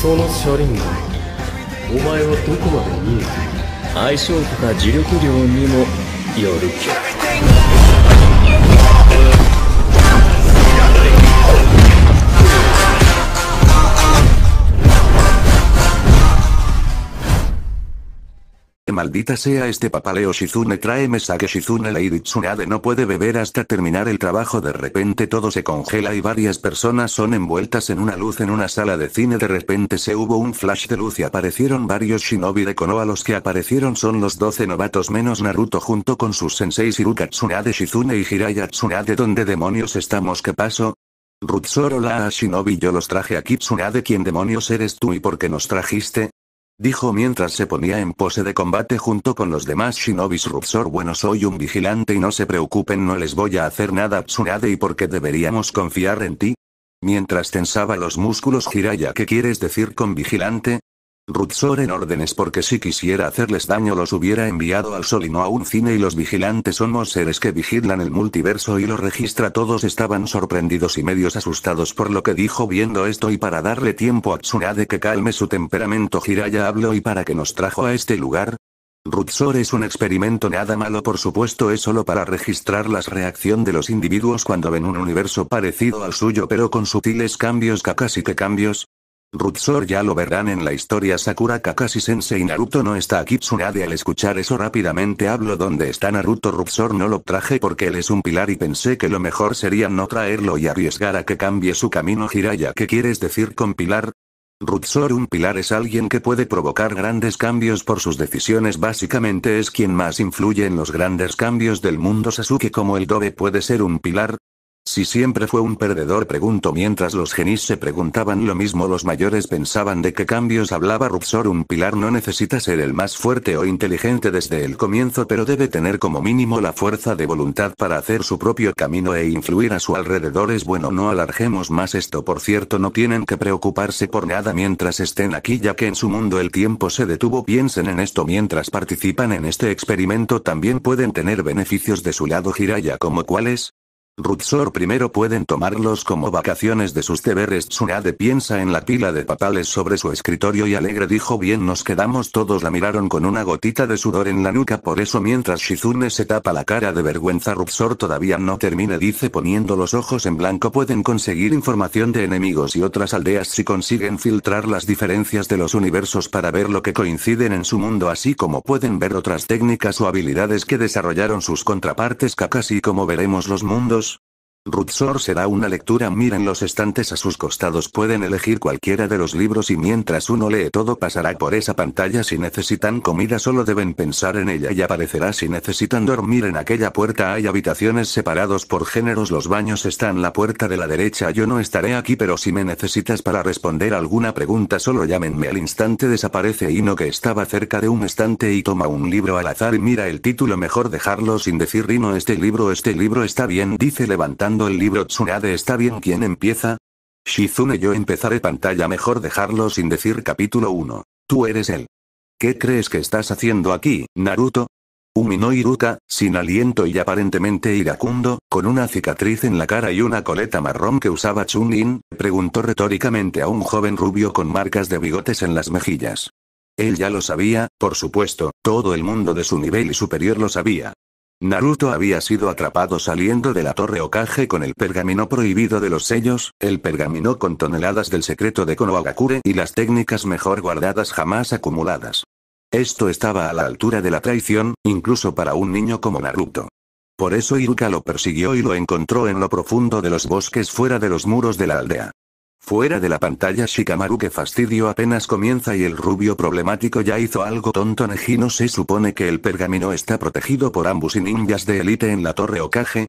その車輪がお前はどこまで見えている相性とか磁力量にもよるけど Maldita sea este papaleo Shizune tráeme sake Shizune Lady Tsunade no puede beber hasta terminar el trabajo de repente todo se congela y varias personas son envueltas en una luz en una sala de cine de repente se hubo un flash de luz y aparecieron varios shinobi de Konoha los que aparecieron son los 12 novatos menos Naruto junto con sus senseis Iruka Tsunade Shizune y Hiraya Tsunade donde demonios estamos qué pasó? Rutsoro la a Shinobi yo los traje aquí Tsunade ¿quién demonios eres tú y por qué nos trajiste? dijo mientras se ponía en pose de combate junto con los demás shinobis Rupsor. Bueno, soy un vigilante y no se preocupen, no les voy a hacer nada, Tsunade, y porque deberíamos confiar en ti. Mientras tensaba los músculos, Jiraya, ¿qué quieres decir con vigilante? Rutsor en órdenes porque si quisiera hacerles daño los hubiera enviado al sol y no a un cine y los vigilantes somos seres que vigilan el multiverso y lo registra todos estaban sorprendidos y medios asustados por lo que dijo viendo esto y para darle tiempo a Tsunade que calme su temperamento Jiraya habló y para que nos trajo a este lugar, Rutsor es un experimento nada malo por supuesto es solo para registrar las reacción de los individuos cuando ven un universo parecido al suyo pero con sutiles cambios kakashi casi que cambios, Rutsor ya lo verán en la historia Sakura Kakashi Sensei Naruto no está aquí Tsunade al escuchar eso rápidamente hablo donde está Naruto Rutsor no lo traje porque él es un pilar y pensé que lo mejor sería no traerlo y arriesgar a que cambie su camino Jiraya ¿qué quieres decir con pilar? Rutsor un pilar es alguien que puede provocar grandes cambios por sus decisiones básicamente es quien más influye en los grandes cambios del mundo Sasuke como el Dobe puede ser un pilar, si siempre fue un perdedor, pregunto mientras los genis se preguntaban lo mismo, los mayores pensaban de qué cambios hablaba Rupsor Un pilar no necesita ser el más fuerte o inteligente desde el comienzo, pero debe tener como mínimo la fuerza de voluntad para hacer su propio camino e influir a su alrededor. Es bueno, no alargemos más esto. Por cierto, no tienen que preocuparse por nada mientras estén aquí, ya que en su mundo el tiempo se detuvo. Piensen en esto mientras participan en este experimento. También pueden tener beneficios de su lado, Jiraya, como cuáles. Ruxor primero pueden tomarlos como vacaciones de sus deberes. Tsunade piensa en la pila de papales sobre su escritorio y alegre dijo bien nos quedamos todos la miraron con una gotita de sudor en la nuca por eso mientras Shizune se tapa la cara de vergüenza Ruxor todavía no termina dice poniendo los ojos en blanco pueden conseguir información de enemigos y otras aldeas si consiguen filtrar las diferencias de los universos para ver lo que coinciden en su mundo así como pueden ver otras técnicas o habilidades que desarrollaron sus contrapartes Kakashi como veremos los mundos Sor será una lectura. miren los estantes a sus costados. Pueden elegir cualquiera de los libros y mientras uno lee todo pasará por esa pantalla. Si necesitan comida solo deben pensar en ella y aparecerá. Si necesitan dormir en aquella puerta hay habitaciones separados por géneros. Los baños están la puerta de la derecha. Yo no estaré aquí pero si me necesitas para responder alguna pregunta solo llámenme. Al instante desaparece no que estaba cerca de un estante y toma un libro al azar y mira el título. Mejor dejarlo sin decir rino este libro este libro está bien dice levantando el libro Tsunade está bien ¿Quién empieza? Shizune yo empezaré pantalla mejor dejarlo sin decir capítulo 1. Tú eres él. ¿Qué crees que estás haciendo aquí, Naruto? Umino Iruka, sin aliento y aparentemente iracundo, con una cicatriz en la cara y una coleta marrón que usaba Chunin, preguntó retóricamente a un joven rubio con marcas de bigotes en las mejillas. Él ya lo sabía, por supuesto, todo el mundo de su nivel y superior lo sabía. Naruto había sido atrapado saliendo de la torre Okage con el pergamino prohibido de los sellos, el pergamino con toneladas del secreto de Konohagakure y las técnicas mejor guardadas jamás acumuladas. Esto estaba a la altura de la traición, incluso para un niño como Naruto. Por eso Iruka lo persiguió y lo encontró en lo profundo de los bosques fuera de los muros de la aldea. Fuera de la pantalla Shikamaru que fastidio apenas comienza y el rubio problemático ya hizo algo tonto Nejino se supone que el pergamino está protegido por ambos y ninjas de élite en la torre Okage.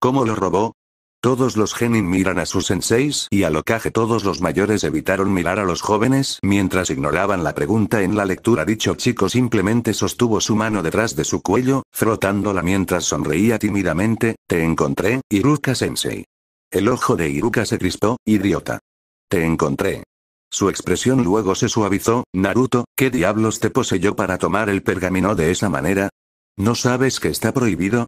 ¿Cómo lo robó? Todos los genin miran a sus senseis y al Okage todos los mayores evitaron mirar a los jóvenes mientras ignoraban la pregunta en la lectura dicho chico simplemente sostuvo su mano detrás de su cuello, frotándola mientras sonreía tímidamente, te encontré, Iruka sensei. El ojo de Iruka se crispó, idiota. Te encontré. Su expresión luego se suavizó, Naruto, ¿qué diablos te poseyó para tomar el pergamino de esa manera? ¿No sabes que está prohibido?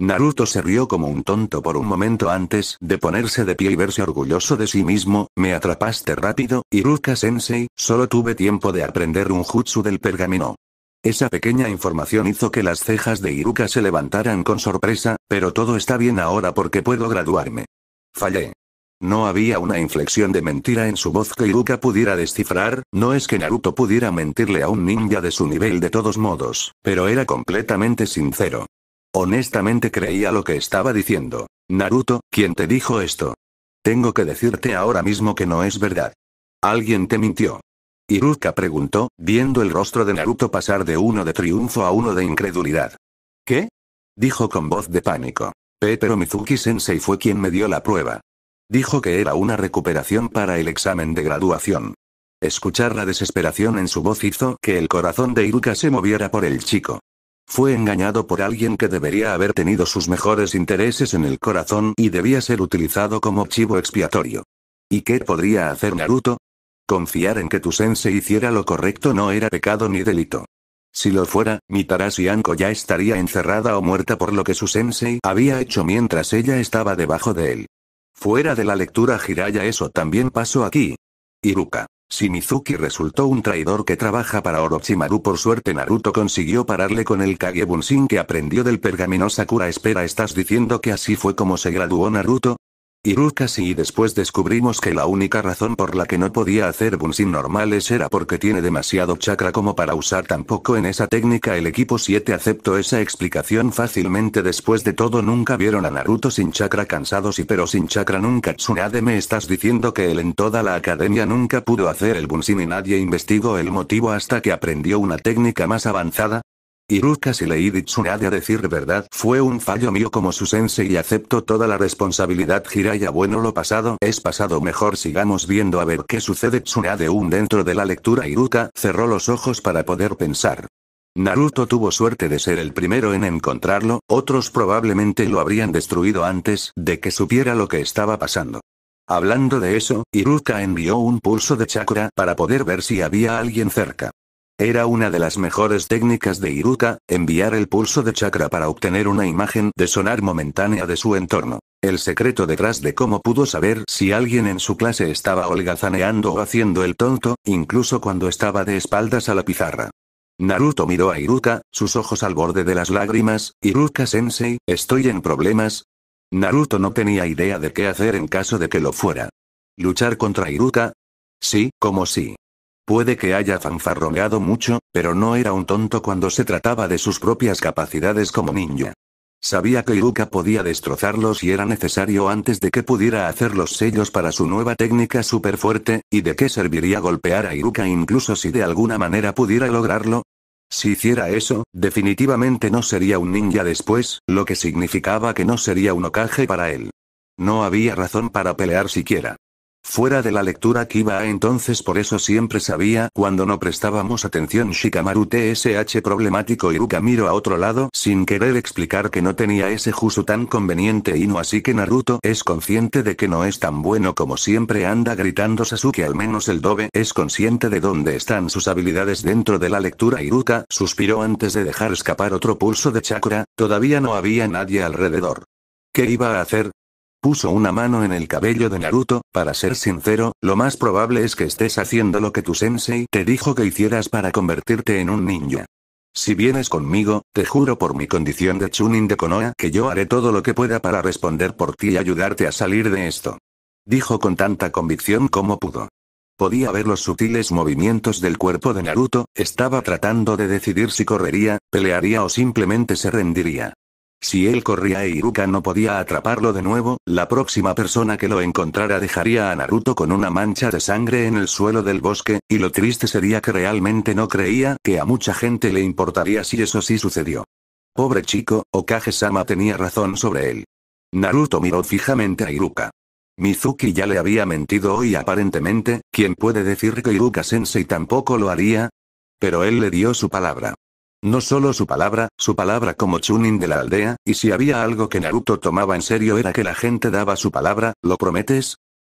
Naruto se rió como un tonto por un momento antes de ponerse de pie y verse orgulloso de sí mismo, me atrapaste rápido, Iruka-sensei, solo tuve tiempo de aprender un jutsu del pergamino. Esa pequeña información hizo que las cejas de Iruka se levantaran con sorpresa, pero todo está bien ahora porque puedo graduarme. Fallé. No había una inflexión de mentira en su voz que Iruka pudiera descifrar, no es que Naruto pudiera mentirle a un ninja de su nivel de todos modos, pero era completamente sincero. Honestamente creía lo que estaba diciendo. Naruto, ¿quién te dijo esto? Tengo que decirte ahora mismo que no es verdad. Alguien te mintió. Iruka preguntó, viendo el rostro de Naruto pasar de uno de triunfo a uno de incredulidad. ¿Qué? dijo con voz de pánico. Pero Mizuki-sensei fue quien me dio la prueba. Dijo que era una recuperación para el examen de graduación. Escuchar la desesperación en su voz hizo que el corazón de Iruka se moviera por el chico. Fue engañado por alguien que debería haber tenido sus mejores intereses en el corazón y debía ser utilizado como chivo expiatorio. ¿Y qué podría hacer Naruto? Confiar en que tu sensei hiciera lo correcto no era pecado ni delito. Si lo fuera, Mitarashi Anko ya estaría encerrada o muerta por lo que su sensei había hecho mientras ella estaba debajo de él. Fuera de la lectura Hiraya eso también pasó aquí. Iruka. Si Mizuki resultó un traidor que trabaja para Orochimaru por suerte Naruto consiguió pararle con el Kage Bunshin que aprendió del pergamino Sakura espera estás diciendo que así fue como se graduó Naruto, y sí y después descubrimos que la única razón por la que no podía hacer Bunsin normales era porque tiene demasiado chakra como para usar tampoco en esa técnica el equipo 7 aceptó esa explicación fácilmente después de todo nunca vieron a Naruto sin chakra cansados y pero sin chakra nunca Tsunade me estás diciendo que él en toda la academia nunca pudo hacer el Bunsin y nadie investigó el motivo hasta que aprendió una técnica más avanzada Iruka si leí de Tsunade a decir verdad fue un fallo mío como su sensei y acepto toda la responsabilidad Jiraiya bueno lo pasado es pasado mejor sigamos viendo a ver qué sucede Tsunade un dentro de la lectura Iruka cerró los ojos para poder pensar. Naruto tuvo suerte de ser el primero en encontrarlo, otros probablemente lo habrían destruido antes de que supiera lo que estaba pasando. Hablando de eso, Iruka envió un pulso de chakra para poder ver si había alguien cerca. Era una de las mejores técnicas de Iruka, enviar el pulso de chakra para obtener una imagen de sonar momentánea de su entorno. El secreto detrás de cómo pudo saber si alguien en su clase estaba holgazaneando o haciendo el tonto, incluso cuando estaba de espaldas a la pizarra. Naruto miró a Iruka, sus ojos al borde de las lágrimas, Iruka-sensei, estoy en problemas. Naruto no tenía idea de qué hacer en caso de que lo fuera. ¿Luchar contra Iruka? Sí, como sí. Puede que haya fanfarroneado mucho, pero no era un tonto cuando se trataba de sus propias capacidades como ninja. Sabía que Iruka podía destrozarlos y era necesario antes de que pudiera hacer los sellos para su nueva técnica súper fuerte, y de qué serviría golpear a Iruka incluso si de alguna manera pudiera lograrlo. Si hiciera eso, definitivamente no sería un ninja después, lo que significaba que no sería un ocaje para él. No había razón para pelear siquiera. Fuera de la lectura que iba entonces por eso siempre sabía cuando no prestábamos atención Shikamaru TSH problemático Iruka miro a otro lado sin querer explicar que no tenía ese jusu tan conveniente y no así que Naruto es consciente de que no es tan bueno como siempre anda gritando Sasuke al menos el dobe es consciente de dónde están sus habilidades dentro de la lectura Iruka suspiró antes de dejar escapar otro pulso de chakra, todavía no había nadie alrededor. ¿Qué iba a hacer? Puso una mano en el cabello de Naruto, para ser sincero, lo más probable es que estés haciendo lo que tu sensei te dijo que hicieras para convertirte en un ninja. Si vienes conmigo, te juro por mi condición de Chunin de Konoha que yo haré todo lo que pueda para responder por ti y ayudarte a salir de esto. Dijo con tanta convicción como pudo. Podía ver los sutiles movimientos del cuerpo de Naruto, estaba tratando de decidir si correría, pelearía o simplemente se rendiría. Si él corría e Iruka no podía atraparlo de nuevo, la próxima persona que lo encontrara dejaría a Naruto con una mancha de sangre en el suelo del bosque, y lo triste sería que realmente no creía que a mucha gente le importaría si eso sí sucedió. Pobre chico, Okage-sama tenía razón sobre él. Naruto miró fijamente a Iruka. Mizuki ya le había mentido hoy aparentemente, ¿quién puede decir que Iruka-sensei tampoco lo haría? Pero él le dio su palabra. No solo su palabra, su palabra como chunin de la aldea, y si había algo que Naruto tomaba en serio era que la gente daba su palabra, ¿lo prometes?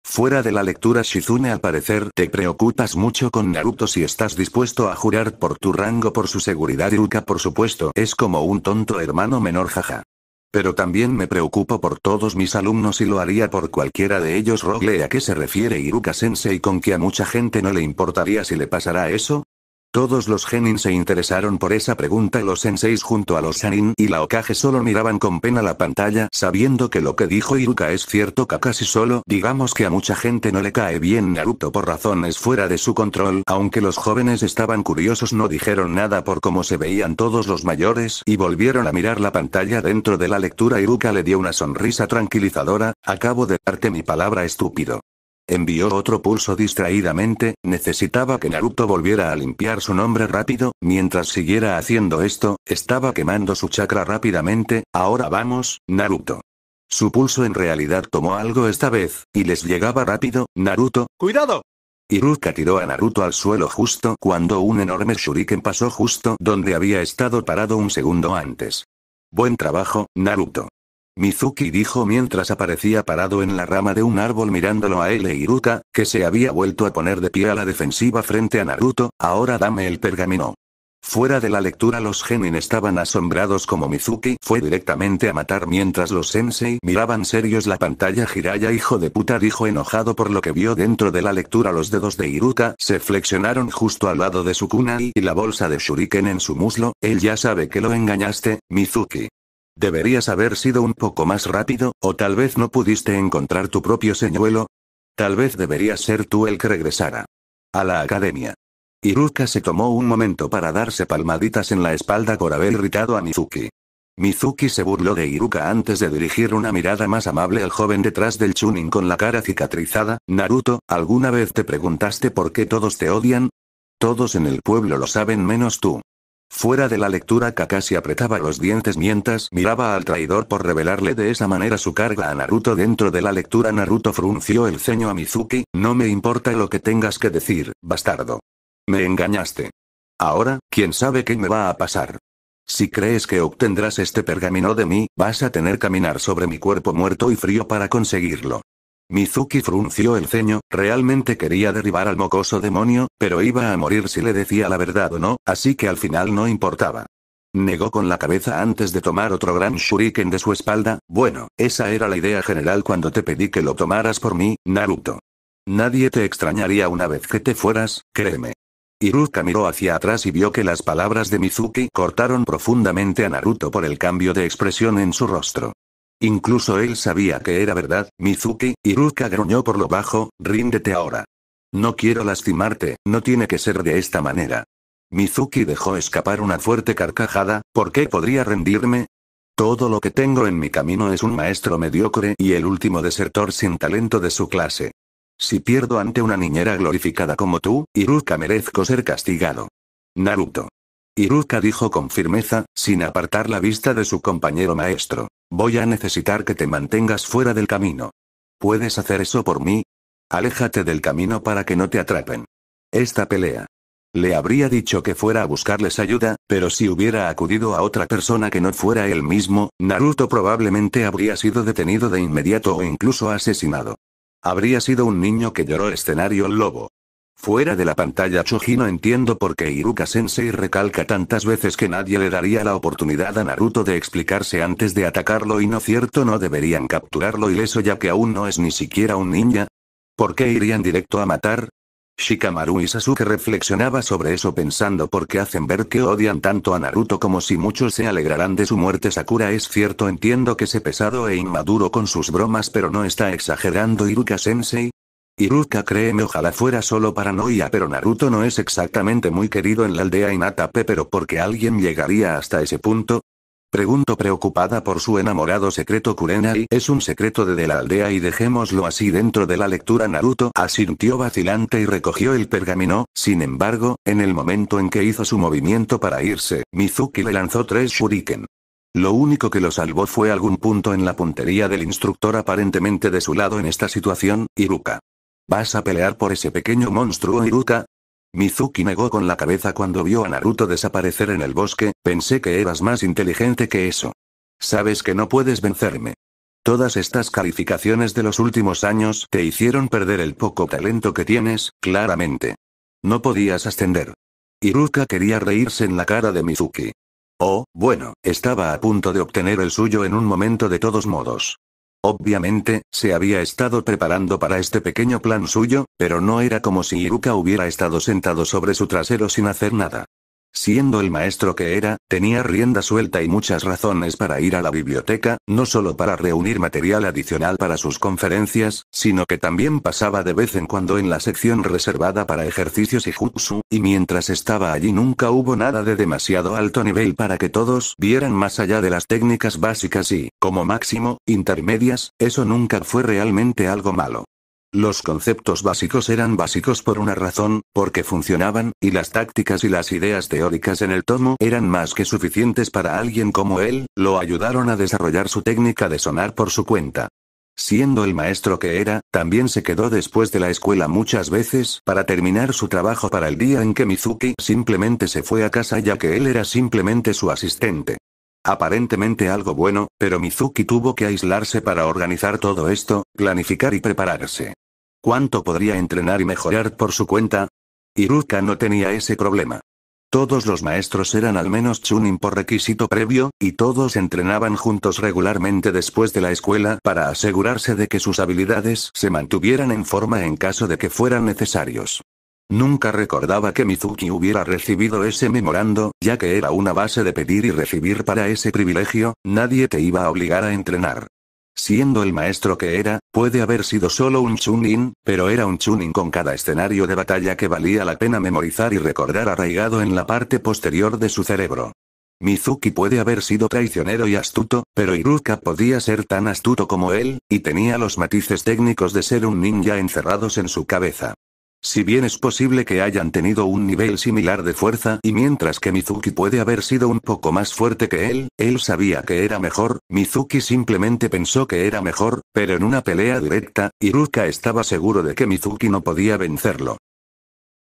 Fuera de la lectura Shizune al parecer te preocupas mucho con Naruto si estás dispuesto a jurar por tu rango por su seguridad Iruka por supuesto es como un tonto hermano menor jaja. Pero también me preocupo por todos mis alumnos y lo haría por cualquiera de ellos Rogle a qué se refiere Iruka Sensei con que a mucha gente no le importaría si le pasara eso, todos los genin se interesaron por esa pregunta. Los senseis junto a los sanin y la Okage solo miraban con pena la pantalla sabiendo que lo que dijo Iruka es cierto casi solo. Digamos que a mucha gente no le cae bien Naruto por razones fuera de su control. Aunque los jóvenes estaban curiosos no dijeron nada por cómo se veían todos los mayores y volvieron a mirar la pantalla dentro de la lectura. Iruka le dio una sonrisa tranquilizadora. Acabo de darte mi palabra estúpido. Envió otro pulso distraídamente, necesitaba que Naruto volviera a limpiar su nombre rápido, mientras siguiera haciendo esto, estaba quemando su chakra rápidamente, ahora vamos, Naruto. Su pulso en realidad tomó algo esta vez, y les llegaba rápido, Naruto. ¡Cuidado! Y Iruka tiró a Naruto al suelo justo cuando un enorme shuriken pasó justo donde había estado parado un segundo antes. Buen trabajo, Naruto. Mizuki dijo mientras aparecía parado en la rama de un árbol mirándolo a él e Iruka, que se había vuelto a poner de pie a la defensiva frente a Naruto, ahora dame el pergamino. Fuera de la lectura los genin estaban asombrados como Mizuki fue directamente a matar mientras los sensei miraban serios la pantalla Hiraya, hijo de puta dijo enojado por lo que vio dentro de la lectura los dedos de Iruka se flexionaron justo al lado de su kunai y la bolsa de shuriken en su muslo, él ya sabe que lo engañaste, Mizuki. Deberías haber sido un poco más rápido, o tal vez no pudiste encontrar tu propio señuelo. Tal vez deberías ser tú el que regresara. A la academia. Iruka se tomó un momento para darse palmaditas en la espalda por haber irritado a Mizuki. Mizuki se burló de Iruka antes de dirigir una mirada más amable al joven detrás del Chunin con la cara cicatrizada. Naruto, ¿alguna vez te preguntaste por qué todos te odian? Todos en el pueblo lo saben menos tú. Fuera de la lectura Kakashi apretaba los dientes mientras miraba al traidor por revelarle de esa manera su carga a Naruto dentro de la lectura Naruto frunció el ceño a Mizuki, no me importa lo que tengas que decir, bastardo. Me engañaste. Ahora, quién sabe qué me va a pasar. Si crees que obtendrás este pergamino de mí, vas a tener caminar sobre mi cuerpo muerto y frío para conseguirlo. Mizuki frunció el ceño, realmente quería derribar al mocoso demonio, pero iba a morir si le decía la verdad o no, así que al final no importaba. Negó con la cabeza antes de tomar otro gran shuriken de su espalda, bueno, esa era la idea general cuando te pedí que lo tomaras por mí, Naruto. Nadie te extrañaría una vez que te fueras, créeme. Iruka miró hacia atrás y vio que las palabras de Mizuki cortaron profundamente a Naruto por el cambio de expresión en su rostro. Incluso él sabía que era verdad, Mizuki, Iruka gruñó por lo bajo, ríndete ahora. No quiero lastimarte, no tiene que ser de esta manera. Mizuki dejó escapar una fuerte carcajada, ¿por qué podría rendirme? Todo lo que tengo en mi camino es un maestro mediocre y el último desertor sin talento de su clase. Si pierdo ante una niñera glorificada como tú, Iruka merezco ser castigado. Naruto. Iruka dijo con firmeza, sin apartar la vista de su compañero maestro. Voy a necesitar que te mantengas fuera del camino. ¿Puedes hacer eso por mí? Aléjate del camino para que no te atrapen. Esta pelea. Le habría dicho que fuera a buscarles ayuda, pero si hubiera acudido a otra persona que no fuera él mismo, Naruto probablemente habría sido detenido de inmediato o incluso asesinado. Habría sido un niño que lloró escenario lobo. Fuera de la pantalla Choji no entiendo por qué Iruka Sensei recalca tantas veces que nadie le daría la oportunidad a Naruto de explicarse antes de atacarlo y no cierto no deberían capturarlo ileso ya que aún no es ni siquiera un ninja. ¿Por qué irían directo a matar? Shikamaru y Sasuke reflexionaba sobre eso pensando por qué hacen ver que odian tanto a Naruto como si muchos se alegrarán de su muerte Sakura es cierto entiendo que se pesado e inmaduro con sus bromas pero no está exagerando Iruka Sensei, Iruka créeme ojalá fuera solo paranoia pero Naruto no es exactamente muy querido en la aldea Inatape pero ¿por qué alguien llegaría hasta ese punto? Pregunto preocupada por su enamorado secreto Kurenai es un secreto de, la aldea y dejémoslo así dentro de la lectura Naruto asintió vacilante y recogió el pergamino, sin embargo, en el momento en que hizo su movimiento para irse, Mizuki le lanzó tres shuriken. Lo único que lo salvó fue algún punto en la puntería del instructor aparentemente de su lado en esta situación, Iruka. ¿Vas a pelear por ese pequeño monstruo Iruka? Mizuki negó con la cabeza cuando vio a Naruto desaparecer en el bosque, pensé que eras más inteligente que eso. Sabes que no puedes vencerme. Todas estas calificaciones de los últimos años te hicieron perder el poco talento que tienes, claramente. No podías ascender. Iruka quería reírse en la cara de Mizuki. Oh, bueno, estaba a punto de obtener el suyo en un momento de todos modos. Obviamente, se había estado preparando para este pequeño plan suyo, pero no era como si Iruka hubiera estado sentado sobre su trasero sin hacer nada. Siendo el maestro que era, tenía rienda suelta y muchas razones para ir a la biblioteca, no solo para reunir material adicional para sus conferencias, sino que también pasaba de vez en cuando en la sección reservada para ejercicios y jutsu, y mientras estaba allí nunca hubo nada de demasiado alto nivel para que todos vieran más allá de las técnicas básicas y, como máximo, intermedias, eso nunca fue realmente algo malo. Los conceptos básicos eran básicos por una razón, porque funcionaban, y las tácticas y las ideas teóricas en el tomo eran más que suficientes para alguien como él, lo ayudaron a desarrollar su técnica de sonar por su cuenta. Siendo el maestro que era, también se quedó después de la escuela muchas veces para terminar su trabajo para el día en que Mizuki simplemente se fue a casa ya que él era simplemente su asistente aparentemente algo bueno, pero Mizuki tuvo que aislarse para organizar todo esto, planificar y prepararse. ¿Cuánto podría entrenar y mejorar por su cuenta? Iruka no tenía ese problema. Todos los maestros eran al menos Chunin por requisito previo, y todos entrenaban juntos regularmente después de la escuela para asegurarse de que sus habilidades se mantuvieran en forma en caso de que fueran necesarios. Nunca recordaba que Mizuki hubiera recibido ese memorando, ya que era una base de pedir y recibir para ese privilegio, nadie te iba a obligar a entrenar. Siendo el maestro que era, puede haber sido solo un chunin, pero era un chunin con cada escenario de batalla que valía la pena memorizar y recordar arraigado en la parte posterior de su cerebro. Mizuki puede haber sido traicionero y astuto, pero Iruka podía ser tan astuto como él, y tenía los matices técnicos de ser un ninja encerrados en su cabeza. Si bien es posible que hayan tenido un nivel similar de fuerza y mientras que Mizuki puede haber sido un poco más fuerte que él, él sabía que era mejor, Mizuki simplemente pensó que era mejor, pero en una pelea directa, Iruka estaba seguro de que Mizuki no podía vencerlo.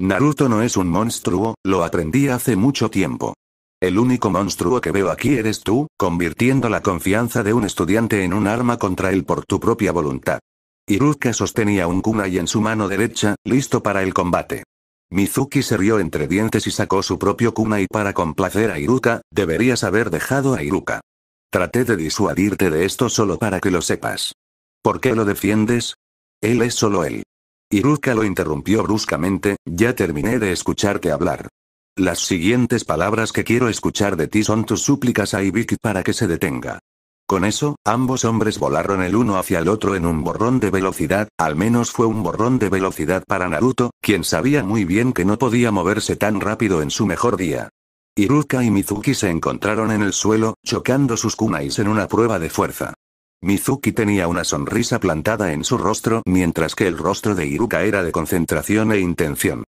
Naruto no es un monstruo, lo aprendí hace mucho tiempo. El único monstruo que veo aquí eres tú, convirtiendo la confianza de un estudiante en un arma contra él por tu propia voluntad. Iruka sostenía un kunai en su mano derecha, listo para el combate. Mizuki se rió entre dientes y sacó su propio kunai para complacer a Iruka, deberías haber dejado a Iruka. Traté de disuadirte de esto solo para que lo sepas. ¿Por qué lo defiendes? Él es solo él. Iruka lo interrumpió bruscamente, ya terminé de escucharte hablar. Las siguientes palabras que quiero escuchar de ti son tus súplicas a Ibiki para que se detenga. Con eso, ambos hombres volaron el uno hacia el otro en un borrón de velocidad, al menos fue un borrón de velocidad para Naruto, quien sabía muy bien que no podía moverse tan rápido en su mejor día. Iruka y Mizuki se encontraron en el suelo, chocando sus kunais en una prueba de fuerza. Mizuki tenía una sonrisa plantada en su rostro mientras que el rostro de Iruka era de concentración e intención.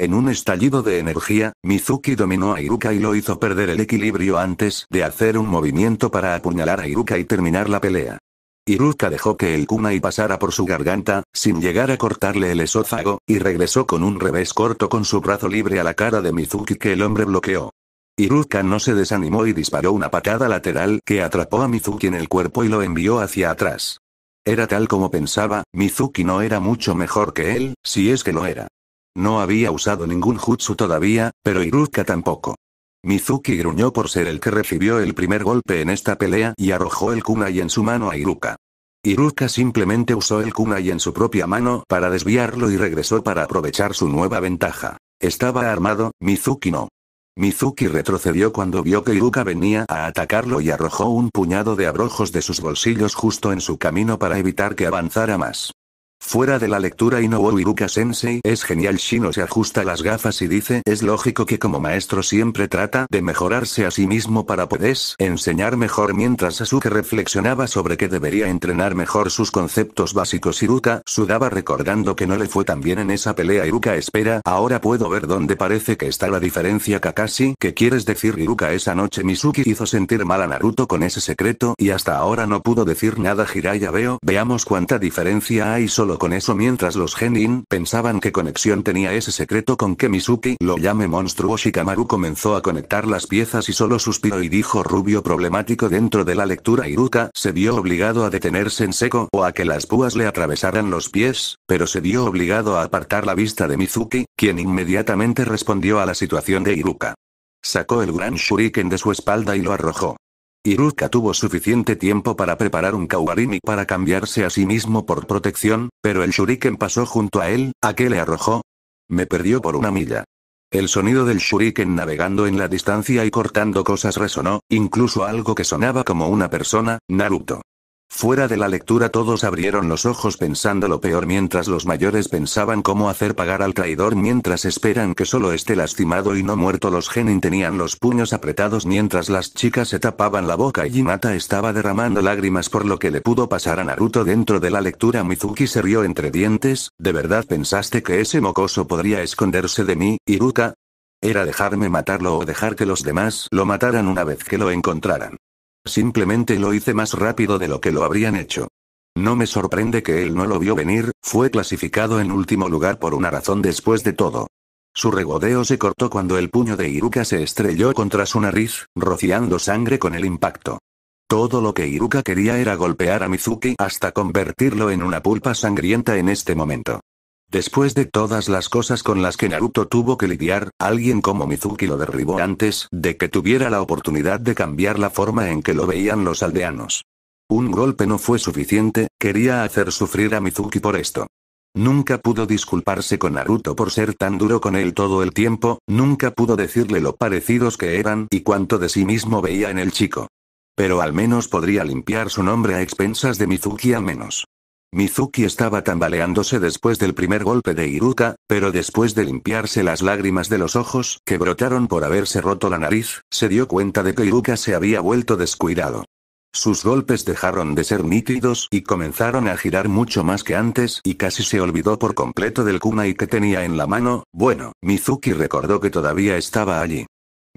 En un estallido de energía, Mizuki dominó a Iruka y lo hizo perder el equilibrio antes de hacer un movimiento para apuñalar a Iruka y terminar la pelea. Iruka dejó que el kunai pasara por su garganta, sin llegar a cortarle el esófago, y regresó con un revés corto con su brazo libre a la cara de Mizuki que el hombre bloqueó. Iruka no se desanimó y disparó una patada lateral que atrapó a Mizuki en el cuerpo y lo envió hacia atrás. Era tal como pensaba, Mizuki no era mucho mejor que él, si es que lo era. No había usado ningún jutsu todavía, pero Iruka tampoco. Mizuki gruñó por ser el que recibió el primer golpe en esta pelea y arrojó el kunai en su mano a Iruka. Iruka simplemente usó el kunai en su propia mano para desviarlo y regresó para aprovechar su nueva ventaja. Estaba armado, Mizuki no. Mizuki retrocedió cuando vio que Iruka venía a atacarlo y arrojó un puñado de abrojos de sus bolsillos justo en su camino para evitar que avanzara más. Fuera de la lectura Inoue Iruka-sensei es genial Shino se ajusta las gafas y dice es lógico que como maestro siempre trata de mejorarse a sí mismo para poder enseñar mejor mientras Asuke reflexionaba sobre que debería entrenar mejor sus conceptos básicos Iruka sudaba recordando que no le fue tan bien en esa pelea Iruka espera ahora puedo ver dónde parece que está la diferencia Kakashi qué quieres decir Iruka esa noche misuki hizo sentir mal a Naruto con ese secreto y hasta ahora no pudo decir nada Jiraiya veo veamos cuánta diferencia hay solo con eso mientras los Genin pensaban qué conexión tenía ese secreto con que Mizuki lo llame monstruo Shikamaru comenzó a conectar las piezas y solo suspiró y dijo rubio problemático dentro de la lectura Iruka se vio obligado a detenerse en seco o a que las púas le atravesaran los pies, pero se vio obligado a apartar la vista de Mizuki, quien inmediatamente respondió a la situación de Iruka. Sacó el gran shuriken de su espalda y lo arrojó. Iruka tuvo suficiente tiempo para preparar un Kawarimi para cambiarse a sí mismo por protección, pero el shuriken pasó junto a él, ¿a qué le arrojó? Me perdió por una milla. El sonido del shuriken navegando en la distancia y cortando cosas resonó, incluso algo que sonaba como una persona, Naruto. Fuera de la lectura todos abrieron los ojos pensando lo peor mientras los mayores pensaban cómo hacer pagar al traidor mientras esperan que solo esté lastimado y no muerto los genin tenían los puños apretados mientras las chicas se tapaban la boca y Hinata estaba derramando lágrimas por lo que le pudo pasar a Naruto dentro de la lectura Mizuki se rió entre dientes, ¿de verdad pensaste que ese mocoso podría esconderse de mí, Iruka? Era dejarme matarlo o dejar que los demás lo mataran una vez que lo encontraran. Simplemente lo hice más rápido de lo que lo habrían hecho. No me sorprende que él no lo vio venir, fue clasificado en último lugar por una razón después de todo. Su regodeo se cortó cuando el puño de Iruka se estrelló contra su nariz, rociando sangre con el impacto. Todo lo que Iruka quería era golpear a Mizuki hasta convertirlo en una pulpa sangrienta en este momento. Después de todas las cosas con las que Naruto tuvo que lidiar, alguien como Mizuki lo derribó antes de que tuviera la oportunidad de cambiar la forma en que lo veían los aldeanos. Un golpe no fue suficiente, quería hacer sufrir a Mizuki por esto. Nunca pudo disculparse con Naruto por ser tan duro con él todo el tiempo, nunca pudo decirle lo parecidos que eran y cuánto de sí mismo veía en el chico. Pero al menos podría limpiar su nombre a expensas de Mizuki a menos. Mizuki estaba tambaleándose después del primer golpe de Iruka, pero después de limpiarse las lágrimas de los ojos que brotaron por haberse roto la nariz, se dio cuenta de que Iruka se había vuelto descuidado. Sus golpes dejaron de ser nítidos y comenzaron a girar mucho más que antes y casi se olvidó por completo del kunai que tenía en la mano, bueno, Mizuki recordó que todavía estaba allí.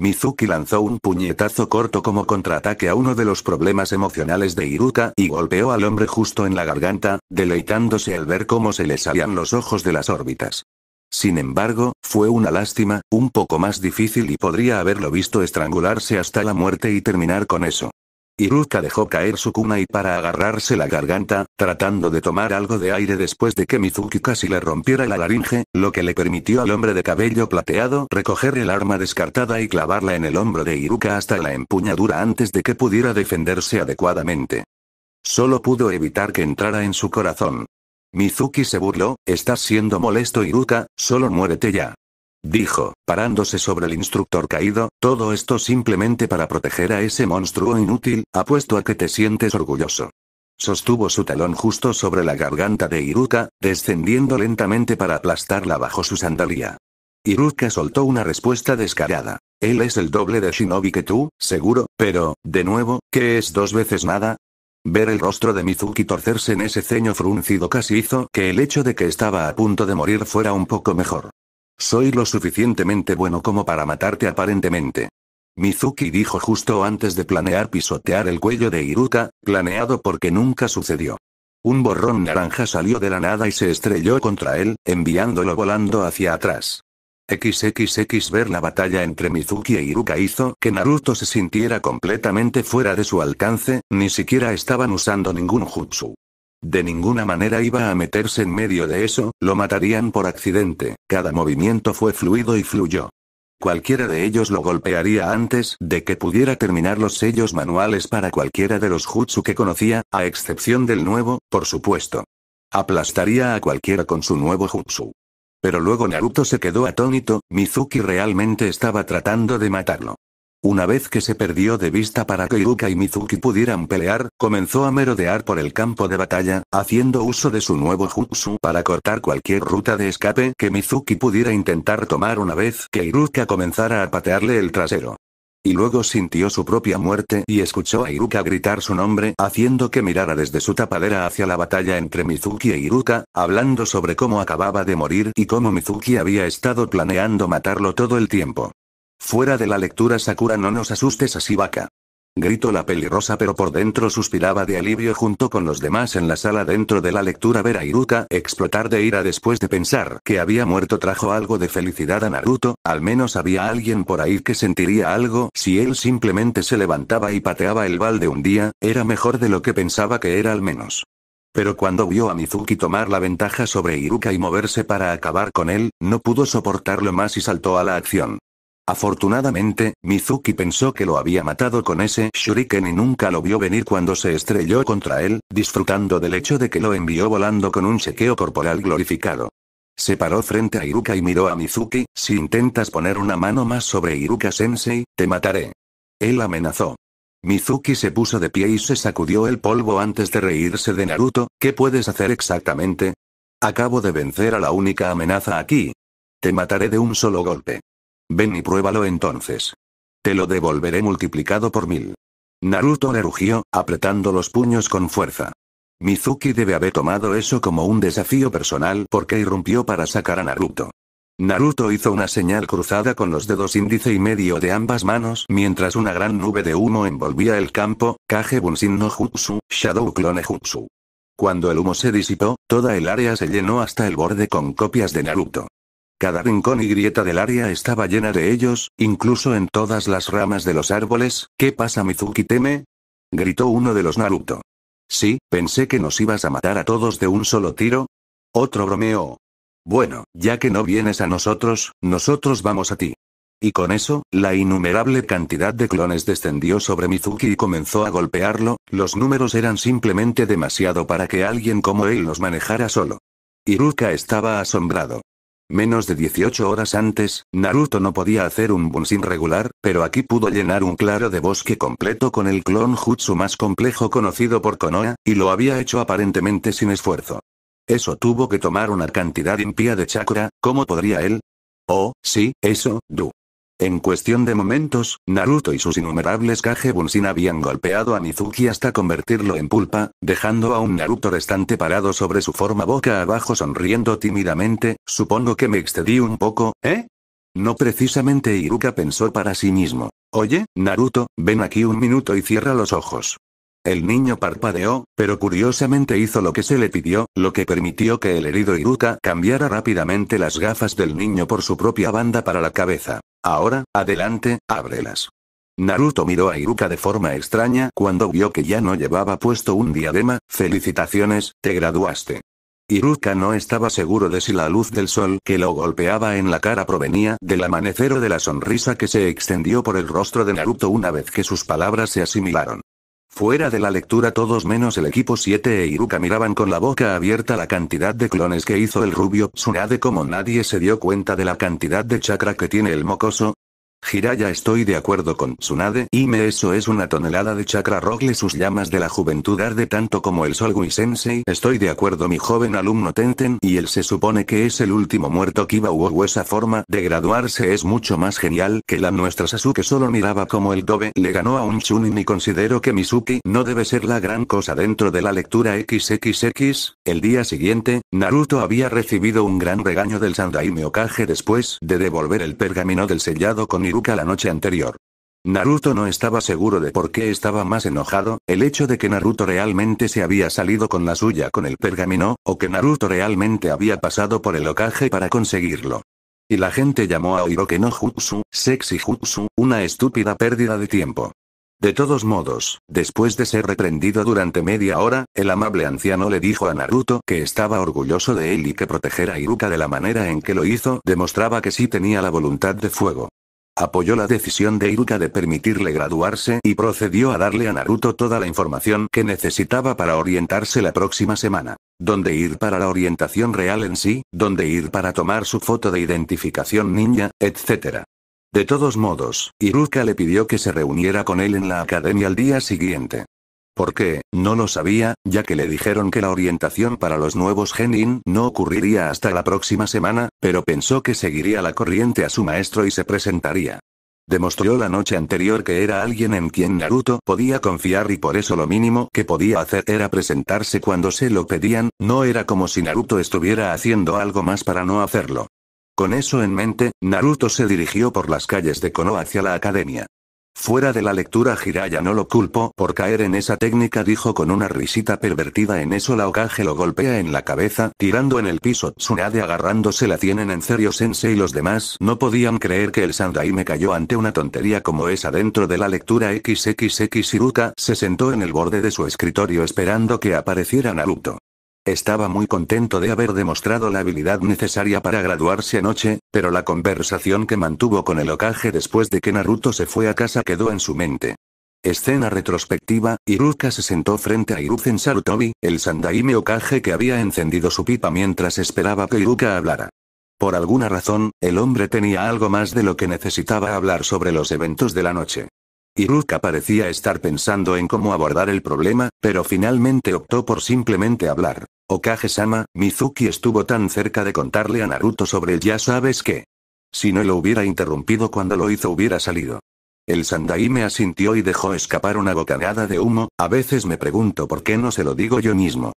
Mizuki lanzó un puñetazo corto como contraataque a uno de los problemas emocionales de Iruka y golpeó al hombre justo en la garganta, deleitándose al ver cómo se le salían los ojos de las órbitas. Sin embargo, fue una lástima, un poco más difícil y podría haberlo visto estrangularse hasta la muerte y terminar con eso. Iruka dejó caer su cuna y para agarrarse la garganta, tratando de tomar algo de aire después de que Mizuki casi le rompiera la laringe, lo que le permitió al hombre de cabello plateado recoger el arma descartada y clavarla en el hombro de Iruka hasta la empuñadura antes de que pudiera defenderse adecuadamente. Solo pudo evitar que entrara en su corazón. Mizuki se burló, estás siendo molesto Iruka, solo muérete ya dijo, parándose sobre el instructor caído, todo esto simplemente para proteger a ese monstruo inútil, apuesto a que te sientes orgulloso. Sostuvo su talón justo sobre la garganta de Iruka, descendiendo lentamente para aplastarla bajo su sandalía. Iruka soltó una respuesta descarada. Él es el doble de Shinobi que tú, seguro, pero, de nuevo, ¿qué es dos veces nada? Ver el rostro de Mizuki torcerse en ese ceño fruncido casi hizo que el hecho de que estaba a punto de morir fuera un poco mejor. Soy lo suficientemente bueno como para matarte aparentemente. Mizuki dijo justo antes de planear pisotear el cuello de Iruka, planeado porque nunca sucedió. Un borrón naranja salió de la nada y se estrelló contra él, enviándolo volando hacia atrás. XXX ver la batalla entre Mizuki e Iruka hizo que Naruto se sintiera completamente fuera de su alcance, ni siquiera estaban usando ningún jutsu. De ninguna manera iba a meterse en medio de eso, lo matarían por accidente, cada movimiento fue fluido y fluyó. Cualquiera de ellos lo golpearía antes de que pudiera terminar los sellos manuales para cualquiera de los jutsu que conocía, a excepción del nuevo, por supuesto. Aplastaría a cualquiera con su nuevo jutsu. Pero luego Naruto se quedó atónito, Mizuki realmente estaba tratando de matarlo. Una vez que se perdió de vista para que Iruka y Mizuki pudieran pelear, comenzó a merodear por el campo de batalla, haciendo uso de su nuevo jutsu para cortar cualquier ruta de escape que Mizuki pudiera intentar tomar una vez que Iruka comenzara a patearle el trasero. Y luego sintió su propia muerte y escuchó a Iruka gritar su nombre, haciendo que mirara desde su tapadera hacia la batalla entre Mizuki e Iruka, hablando sobre cómo acababa de morir y cómo Mizuki había estado planeando matarlo todo el tiempo. Fuera de la lectura Sakura no nos asustes así vaca. Gritó la pelirrosa pero por dentro suspiraba de alivio junto con los demás en la sala dentro de la lectura ver a Iruka explotar de ira después de pensar que había muerto trajo algo de felicidad a Naruto, al menos había alguien por ahí que sentiría algo si él simplemente se levantaba y pateaba el balde un día, era mejor de lo que pensaba que era al menos. Pero cuando vio a Mizuki tomar la ventaja sobre Iruka y moverse para acabar con él, no pudo soportarlo más y saltó a la acción. Afortunadamente, Mizuki pensó que lo había matado con ese shuriken y nunca lo vio venir cuando se estrelló contra él, disfrutando del hecho de que lo envió volando con un chequeo corporal glorificado. Se paró frente a Iruka y miró a Mizuki, si intentas poner una mano más sobre Iruka-sensei, te mataré. Él amenazó. Mizuki se puso de pie y se sacudió el polvo antes de reírse de Naruto, ¿qué puedes hacer exactamente? Acabo de vencer a la única amenaza aquí. Te mataré de un solo golpe. Ven y pruébalo entonces. Te lo devolveré multiplicado por mil. Naruto le rugió, apretando los puños con fuerza. Mizuki debe haber tomado eso como un desafío personal porque irrumpió para sacar a Naruto. Naruto hizo una señal cruzada con los dedos índice y medio de ambas manos mientras una gran nube de humo envolvía el campo, Kage Bunshin no Jutsu, Shadow Clone Jutsu. Cuando el humo se disipó, toda el área se llenó hasta el borde con copias de Naruto. Cada rincón y grieta del área estaba llena de ellos, incluso en todas las ramas de los árboles. ¿Qué pasa Mizuki teme? gritó uno de los Naruto. Sí, pensé que nos ibas a matar a todos de un solo tiro. Otro bromeó. Bueno, ya que no vienes a nosotros, nosotros vamos a ti. Y con eso, la innumerable cantidad de clones descendió sobre Mizuki y comenzó a golpearlo, los números eran simplemente demasiado para que alguien como él los manejara solo. Iruka estaba asombrado. Menos de 18 horas antes, Naruto no podía hacer un Bunshin regular, pero aquí pudo llenar un claro de bosque completo con el clon Jutsu más complejo conocido por Konoha, y lo había hecho aparentemente sin esfuerzo. Eso tuvo que tomar una cantidad impía de chakra, ¿cómo podría él? Oh, sí, eso, Du. En cuestión de momentos, Naruto y sus innumerables Bunshin habían golpeado a Mizuki hasta convertirlo en pulpa, dejando a un Naruto restante parado sobre su forma boca abajo sonriendo tímidamente, supongo que me excedí un poco, ¿eh? No precisamente Iruka pensó para sí mismo. Oye, Naruto, ven aquí un minuto y cierra los ojos. El niño parpadeó, pero curiosamente hizo lo que se le pidió, lo que permitió que el herido Iruka cambiara rápidamente las gafas del niño por su propia banda para la cabeza. Ahora, adelante, ábrelas. Naruto miró a Iruka de forma extraña cuando vio que ya no llevaba puesto un diadema, felicitaciones, te graduaste. Iruka no estaba seguro de si la luz del sol que lo golpeaba en la cara provenía del amanecer o de la sonrisa que se extendió por el rostro de Naruto una vez que sus palabras se asimilaron. Fuera de la lectura todos menos el equipo 7 e Iruka miraban con la boca abierta la cantidad de clones que hizo el rubio Tsunade como nadie se dio cuenta de la cantidad de chakra que tiene el mocoso, Jiraya estoy de acuerdo con Tsunade Y me eso es una tonelada de chakra rogle sus llamas de la juventud arde tanto como el sol Sensei estoy de acuerdo mi joven alumno Tenten y él se supone que es el último muerto Kiba o esa forma de graduarse es mucho más genial que la nuestra Sasuke solo miraba como el dobe le ganó a un Chunin y considero que Misuki no debe ser la gran cosa dentro de la lectura XXX el día siguiente Naruto había recibido un gran regaño del Sandaime Okage después de devolver el pergamino del sellado con la noche anterior. Naruto no estaba seguro de por qué estaba más enojado, el hecho de que Naruto realmente se había salido con la suya con el pergamino, o que Naruto realmente había pasado por el ocaje para conseguirlo. Y la gente llamó a que no Jutsu, sexy Jutsu, una estúpida pérdida de tiempo. De todos modos, después de ser reprendido durante media hora, el amable anciano le dijo a Naruto que estaba orgulloso de él y que proteger a Iruka de la manera en que lo hizo demostraba que sí tenía la voluntad de fuego. Apoyó la decisión de Iruka de permitirle graduarse y procedió a darle a Naruto toda la información que necesitaba para orientarse la próxima semana. Dónde ir para la orientación real en sí, dónde ir para tomar su foto de identificación ninja, etc. De todos modos, Iruka le pidió que se reuniera con él en la academia al día siguiente. Porque, no lo sabía, ya que le dijeron que la orientación para los nuevos Genin no ocurriría hasta la próxima semana, pero pensó que seguiría la corriente a su maestro y se presentaría. Demostró la noche anterior que era alguien en quien Naruto podía confiar y por eso lo mínimo que podía hacer era presentarse cuando se lo pedían, no era como si Naruto estuviera haciendo algo más para no hacerlo. Con eso en mente, Naruto se dirigió por las calles de Konoha hacia la academia. Fuera de la lectura Hiraya no lo culpo por caer en esa técnica dijo con una risita pervertida en eso la Okage lo golpea en la cabeza tirando en el piso Tsunade agarrándose la tienen en serio Sensei y los demás no podían creer que el Sandai me cayó ante una tontería como esa dentro de la lectura XXX Iruka se sentó en el borde de su escritorio esperando que apareciera Naruto. Estaba muy contento de haber demostrado la habilidad necesaria para graduarse anoche, pero la conversación que mantuvo con el Okage después de que Naruto se fue a casa quedó en su mente. Escena retrospectiva, Iruka se sentó frente a Iruzen Sarutobi, el Sandaime Okage que había encendido su pipa mientras esperaba que Iruka hablara. Por alguna razón, el hombre tenía algo más de lo que necesitaba hablar sobre los eventos de la noche. Iruka parecía estar pensando en cómo abordar el problema, pero finalmente optó por simplemente hablar. Okage-sama, Mizuki estuvo tan cerca de contarle a Naruto sobre el ya sabes qué. Si no lo hubiera interrumpido cuando lo hizo hubiera salido. El Sandai me asintió y dejó escapar una bocanada de humo, a veces me pregunto por qué no se lo digo yo mismo.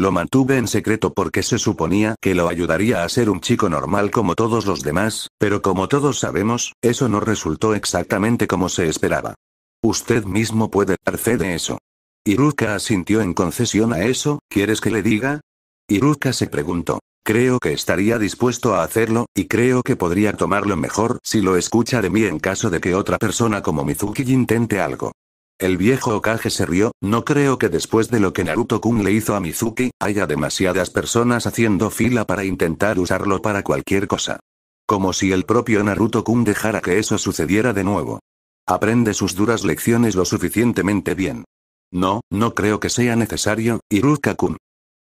Lo mantuve en secreto porque se suponía que lo ayudaría a ser un chico normal como todos los demás, pero como todos sabemos, eso no resultó exactamente como se esperaba. Usted mismo puede dar fe de eso. Iruka asintió en concesión a eso, ¿quieres que le diga? Iruka se preguntó. Creo que estaría dispuesto a hacerlo, y creo que podría tomarlo mejor si lo escucha de mí en caso de que otra persona como Mizuki intente algo. El viejo Okage se rió, no creo que después de lo que Naruto-kun le hizo a Mizuki, haya demasiadas personas haciendo fila para intentar usarlo para cualquier cosa. Como si el propio Naruto-kun dejara que eso sucediera de nuevo. Aprende sus duras lecciones lo suficientemente bien. No, no creo que sea necesario, Iruka-kun.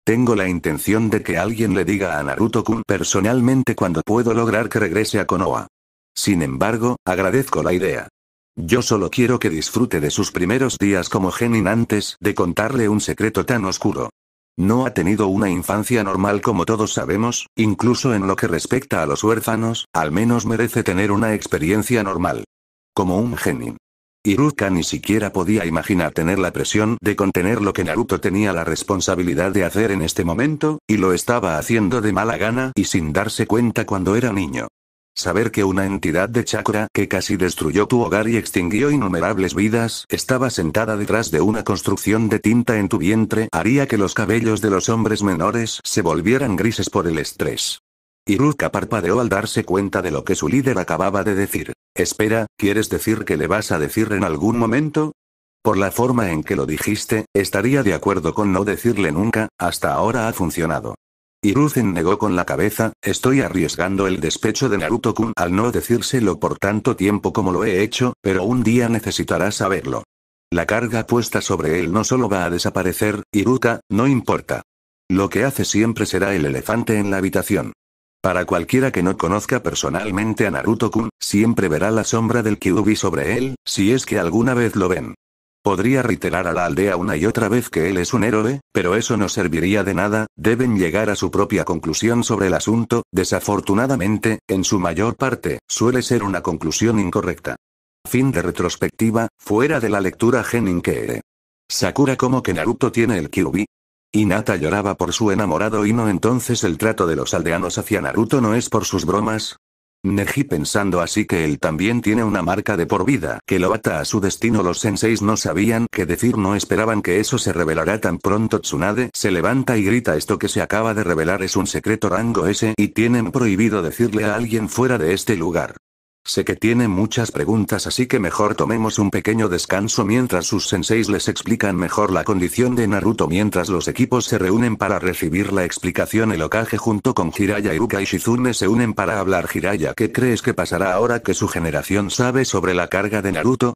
Tengo la intención de que alguien le diga a Naruto-kun personalmente cuando puedo lograr que regrese a Konoha. Sin embargo, agradezco la idea. Yo solo quiero que disfrute de sus primeros días como Genin antes de contarle un secreto tan oscuro. No ha tenido una infancia normal como todos sabemos, incluso en lo que respecta a los huérfanos, al menos merece tener una experiencia normal. Como un genin. Iruka ni siquiera podía imaginar tener la presión de contener lo que Naruto tenía la responsabilidad de hacer en este momento, y lo estaba haciendo de mala gana y sin darse cuenta cuando era niño. Saber que una entidad de chakra que casi destruyó tu hogar y extinguió innumerables vidas estaba sentada detrás de una construcción de tinta en tu vientre haría que los cabellos de los hombres menores se volvieran grises por el estrés. Iruka parpadeó al darse cuenta de lo que su líder acababa de decir. Espera, ¿quieres decir que le vas a decir en algún momento? Por la forma en que lo dijiste, estaría de acuerdo con no decirle nunca, hasta ahora ha funcionado. Hiruzen negó con la cabeza, estoy arriesgando el despecho de Naruto-kun al no decírselo por tanto tiempo como lo he hecho, pero un día necesitará saberlo. La carga puesta sobre él no solo va a desaparecer, Iruka, no importa. Lo que hace siempre será el elefante en la habitación. Para cualquiera que no conozca personalmente a Naruto-kun, siempre verá la sombra del Kyuubi sobre él, si es que alguna vez lo ven. Podría reiterar a la aldea una y otra vez que él es un héroe, pero eso no serviría de nada, deben llegar a su propia conclusión sobre el asunto, desafortunadamente, en su mayor parte, suele ser una conclusión incorrecta. Fin de retrospectiva, fuera de la lectura que Sakura como que Naruto tiene el Kyubi. Nata lloraba por su enamorado y no entonces el trato de los aldeanos hacia Naruto no es por sus bromas, Neji pensando así que él también tiene una marca de por vida que lo ata a su destino los senseis no sabían qué decir no esperaban que eso se revelara tan pronto Tsunade se levanta y grita esto que se acaba de revelar es un secreto rango ese y tienen prohibido decirle a alguien fuera de este lugar. Sé que tiene muchas preguntas así que mejor tomemos un pequeño descanso mientras sus senseis les explican mejor la condición de Naruto mientras los equipos se reúnen para recibir la explicación el ocaje junto con Hiraya Iruka y Shizune se unen para hablar Hiraya ¿qué crees que pasará ahora que su generación sabe sobre la carga de Naruto?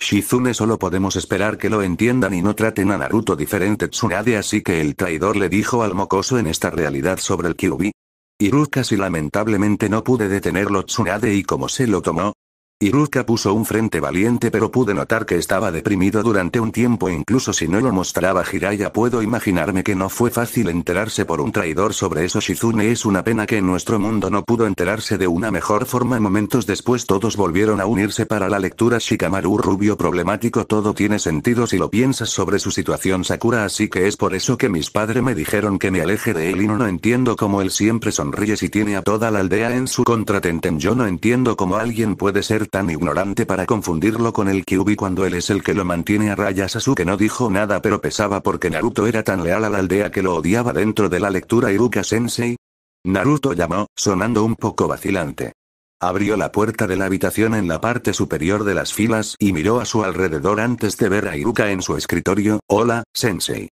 Shizune solo podemos esperar que lo entiendan y no traten a Naruto diferente Tsunade así que el traidor le dijo al mocoso en esta realidad sobre el Kyubi, Iruka casi lamentablemente no pude detenerlo Tsunade y como se lo tomó, Iruka puso un frente valiente pero pude notar que estaba deprimido durante un tiempo incluso si no lo mostraba Hiraya puedo imaginarme que no fue fácil enterarse por un traidor sobre eso Shizune es una pena que en nuestro mundo no pudo enterarse de una mejor forma momentos después todos volvieron a unirse para la lectura Shikamaru rubio problemático todo tiene sentido si lo piensas sobre su situación Sakura así que es por eso que mis padres me dijeron que me aleje de él y no, no entiendo cómo él siempre sonríe si tiene a toda la aldea en su contra yo no entiendo cómo alguien puede ser tan ignorante para confundirlo con el Kyubi cuando él es el que lo mantiene a raya. que no dijo nada pero pesaba porque Naruto era tan leal a la aldea que lo odiaba dentro de la lectura Iruka-sensei. Naruto llamó, sonando un poco vacilante. Abrió la puerta de la habitación en la parte superior de las filas y miró a su alrededor antes de ver a Iruka en su escritorio. Hola, sensei.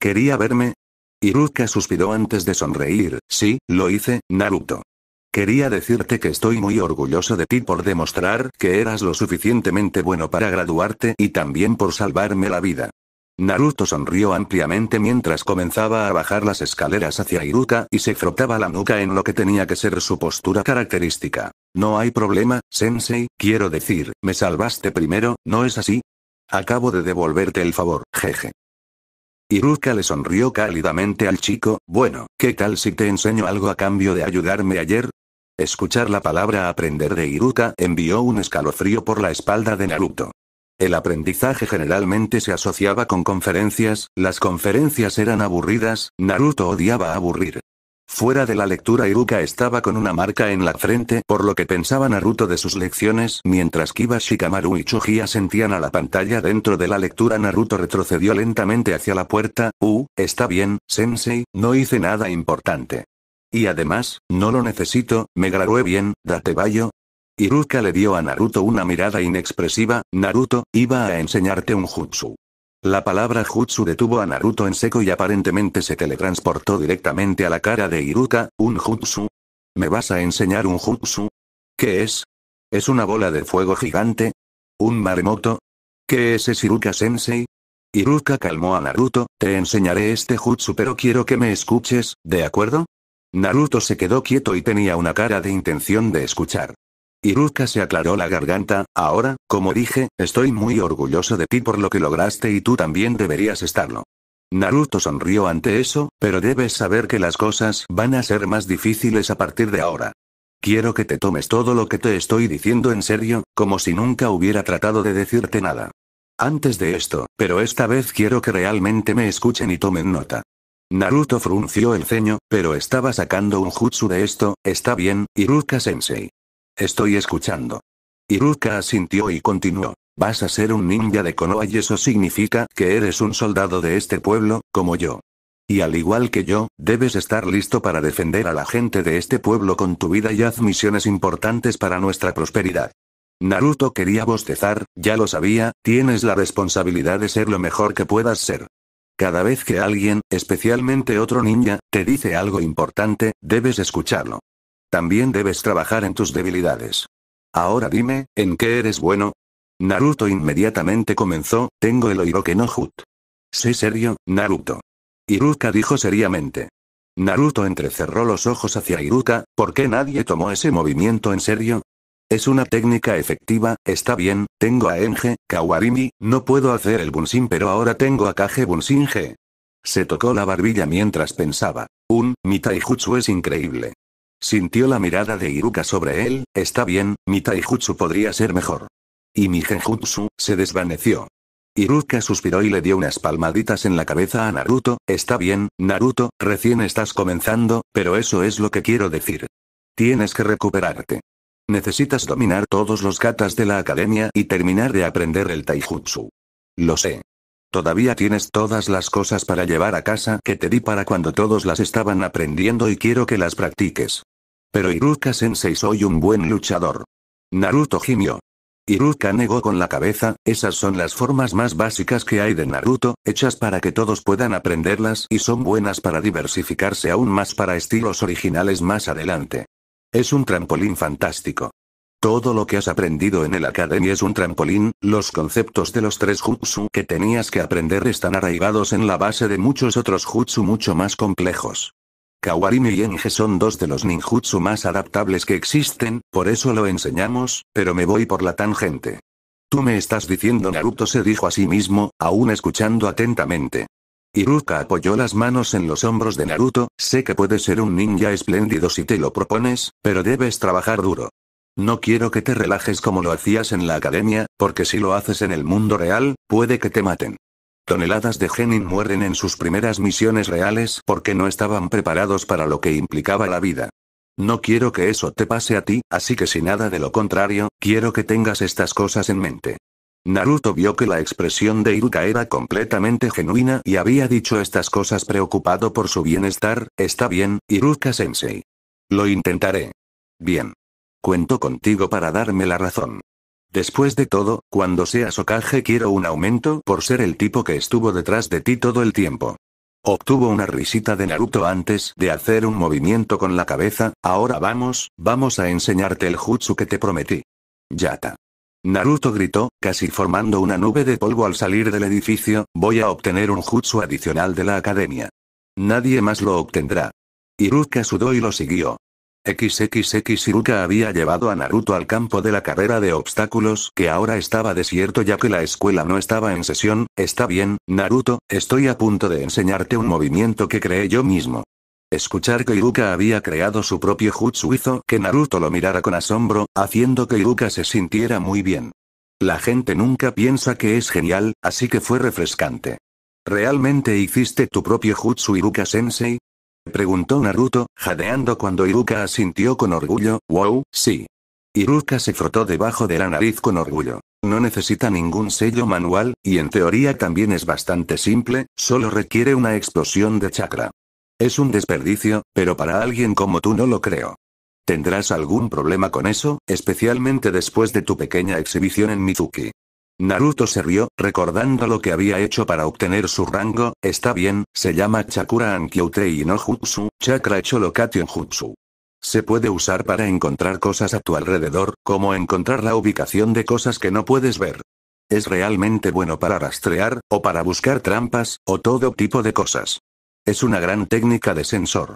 ¿Quería verme? Iruka suspiró antes de sonreír. Sí, lo hice, Naruto. Quería decirte que estoy muy orgulloso de ti por demostrar que eras lo suficientemente bueno para graduarte y también por salvarme la vida. Naruto sonrió ampliamente mientras comenzaba a bajar las escaleras hacia Iruka y se frotaba la nuca en lo que tenía que ser su postura característica. No hay problema, Sensei, quiero decir, me salvaste primero, ¿no es así? Acabo de devolverte el favor, jeje. Iruka le sonrió cálidamente al chico, bueno, ¿qué tal si te enseño algo a cambio de ayudarme ayer? Escuchar la palabra aprender de Iruka envió un escalofrío por la espalda de Naruto. El aprendizaje generalmente se asociaba con conferencias, las conferencias eran aburridas, Naruto odiaba aburrir. Fuera de la lectura Iruka estaba con una marca en la frente por lo que pensaba Naruto de sus lecciones mientras Kiba Shikamaru y Choji sentían a la pantalla dentro de la lectura Naruto retrocedió lentamente hacia la puerta, uh, está bien, sensei, no hice nada importante. Y además, no lo necesito, me gradué bien, date bayo. Iruka le dio a Naruto una mirada inexpresiva, Naruto, iba a enseñarte un jutsu. La palabra jutsu detuvo a Naruto en seco y aparentemente se teletransportó directamente a la cara de Iruka, ¿un jutsu? ¿Me vas a enseñar un jutsu? ¿Qué es? ¿Es una bola de fuego gigante? ¿Un maremoto? ¿Qué es ese Iruka-sensei? Iruka calmó a Naruto, te enseñaré este jutsu pero quiero que me escuches, ¿de acuerdo? Naruto se quedó quieto y tenía una cara de intención de escuchar. Iruka se aclaró la garganta, ahora, como dije, estoy muy orgulloso de ti por lo que lograste y tú también deberías estarlo. Naruto sonrió ante eso, pero debes saber que las cosas van a ser más difíciles a partir de ahora. Quiero que te tomes todo lo que te estoy diciendo en serio, como si nunca hubiera tratado de decirte nada. Antes de esto, pero esta vez quiero que realmente me escuchen y tomen nota. Naruto frunció el ceño, pero estaba sacando un jutsu de esto, está bien, Iruka-sensei. Estoy escuchando. Iruka asintió y continuó. Vas a ser un ninja de Konoha y eso significa que eres un soldado de este pueblo, como yo. Y al igual que yo, debes estar listo para defender a la gente de este pueblo con tu vida y haz misiones importantes para nuestra prosperidad. Naruto quería bostezar, ya lo sabía, tienes la responsabilidad de ser lo mejor que puedas ser. Cada vez que alguien, especialmente otro ninja, te dice algo importante, debes escucharlo. También debes trabajar en tus debilidades. Ahora dime, ¿en qué eres bueno? Naruto inmediatamente comenzó, tengo el oiro que no jut. Sé serio, Naruto. Iruka dijo seriamente. Naruto entrecerró los ojos hacia Iruka, ¿por qué nadie tomó ese movimiento en serio? Es una técnica efectiva, está bien, tengo a Enge, Kawarimi, no puedo hacer el Bunshin pero ahora tengo a Kage bunshin Se tocó la barbilla mientras pensaba. Un, mi es increíble. Sintió la mirada de Iruka sobre él, está bien, Mitaijutsu podría ser mejor. Y mi genjutsu, se desvaneció. Iruka suspiró y le dio unas palmaditas en la cabeza a Naruto, está bien, Naruto, recién estás comenzando, pero eso es lo que quiero decir. Tienes que recuperarte. Necesitas dominar todos los katas de la academia y terminar de aprender el taijutsu. Lo sé. Todavía tienes todas las cosas para llevar a casa que te di para cuando todos las estaban aprendiendo y quiero que las practiques. Pero Iruka sensei soy un buen luchador. Naruto gimió. Iruka negó con la cabeza, esas son las formas más básicas que hay de Naruto, hechas para que todos puedan aprenderlas y son buenas para diversificarse aún más para estilos originales más adelante. Es un trampolín fantástico. Todo lo que has aprendido en el Academy es un trampolín, los conceptos de los tres jutsu que tenías que aprender están arraigados en la base de muchos otros jutsu mucho más complejos. Kawarimi y Enge son dos de los ninjutsu más adaptables que existen, por eso lo enseñamos, pero me voy por la tangente. Tú me estás diciendo Naruto se dijo a sí mismo, aún escuchando atentamente. Iruka apoyó las manos en los hombros de Naruto, sé que puedes ser un ninja espléndido si te lo propones, pero debes trabajar duro. No quiero que te relajes como lo hacías en la academia, porque si lo haces en el mundo real, puede que te maten. Toneladas de genin mueren en sus primeras misiones reales porque no estaban preparados para lo que implicaba la vida. No quiero que eso te pase a ti, así que si nada de lo contrario, quiero que tengas estas cosas en mente. Naruto vio que la expresión de Iruka era completamente genuina y había dicho estas cosas preocupado por su bienestar, está bien, Iruka-sensei. Lo intentaré. Bien. Cuento contigo para darme la razón. Después de todo, cuando sea Sokaje quiero un aumento por ser el tipo que estuvo detrás de ti todo el tiempo. Obtuvo una risita de Naruto antes de hacer un movimiento con la cabeza, ahora vamos, vamos a enseñarte el jutsu que te prometí. Yata. Naruto gritó, casi formando una nube de polvo al salir del edificio, voy a obtener un jutsu adicional de la academia. Nadie más lo obtendrá. Iruka sudó y lo siguió. XXX Iruka había llevado a Naruto al campo de la carrera de obstáculos que ahora estaba desierto ya que la escuela no estaba en sesión, está bien, Naruto, estoy a punto de enseñarte un movimiento que creé yo mismo. Escuchar que Iruka había creado su propio jutsu hizo que Naruto lo mirara con asombro, haciendo que Iruka se sintiera muy bien. La gente nunca piensa que es genial, así que fue refrescante. ¿Realmente hiciste tu propio jutsu Iruka-sensei? Preguntó Naruto, jadeando cuando Iruka asintió con orgullo, wow, sí. Iruka se frotó debajo de la nariz con orgullo. No necesita ningún sello manual, y en teoría también es bastante simple, solo requiere una explosión de chakra. Es un desperdicio, pero para alguien como tú no lo creo. Tendrás algún problema con eso, especialmente después de tu pequeña exhibición en Mizuki. Naruto se rió, recordando lo que había hecho para obtener su rango, está bien, se llama Chakura y no Jutsu, Chakra Cholokation Jutsu. Se puede usar para encontrar cosas a tu alrededor, como encontrar la ubicación de cosas que no puedes ver. Es realmente bueno para rastrear, o para buscar trampas, o todo tipo de cosas. Es una gran técnica de sensor.